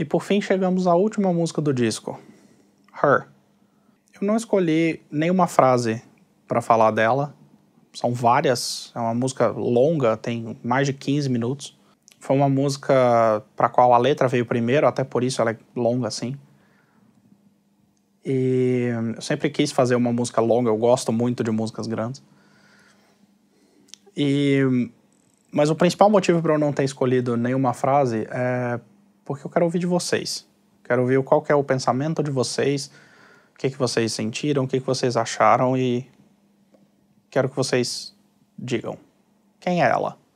E por fim chegamos à última música do disco, Her. Eu não escolhi nenhuma frase para falar dela. São várias, é uma música longa, tem mais de 15 minutos. Foi uma música para qual a letra veio primeiro, até por isso ela é longa assim. E eu sempre quis fazer uma música longa, eu gosto muito de músicas grandes. E mas o principal motivo para eu não ter escolhido nenhuma frase é porque eu quero ouvir de vocês. Quero ouvir qual é o pensamento de vocês, o que, que vocês sentiram, o que, que vocês acharam e quero que vocês digam. Quem é ela?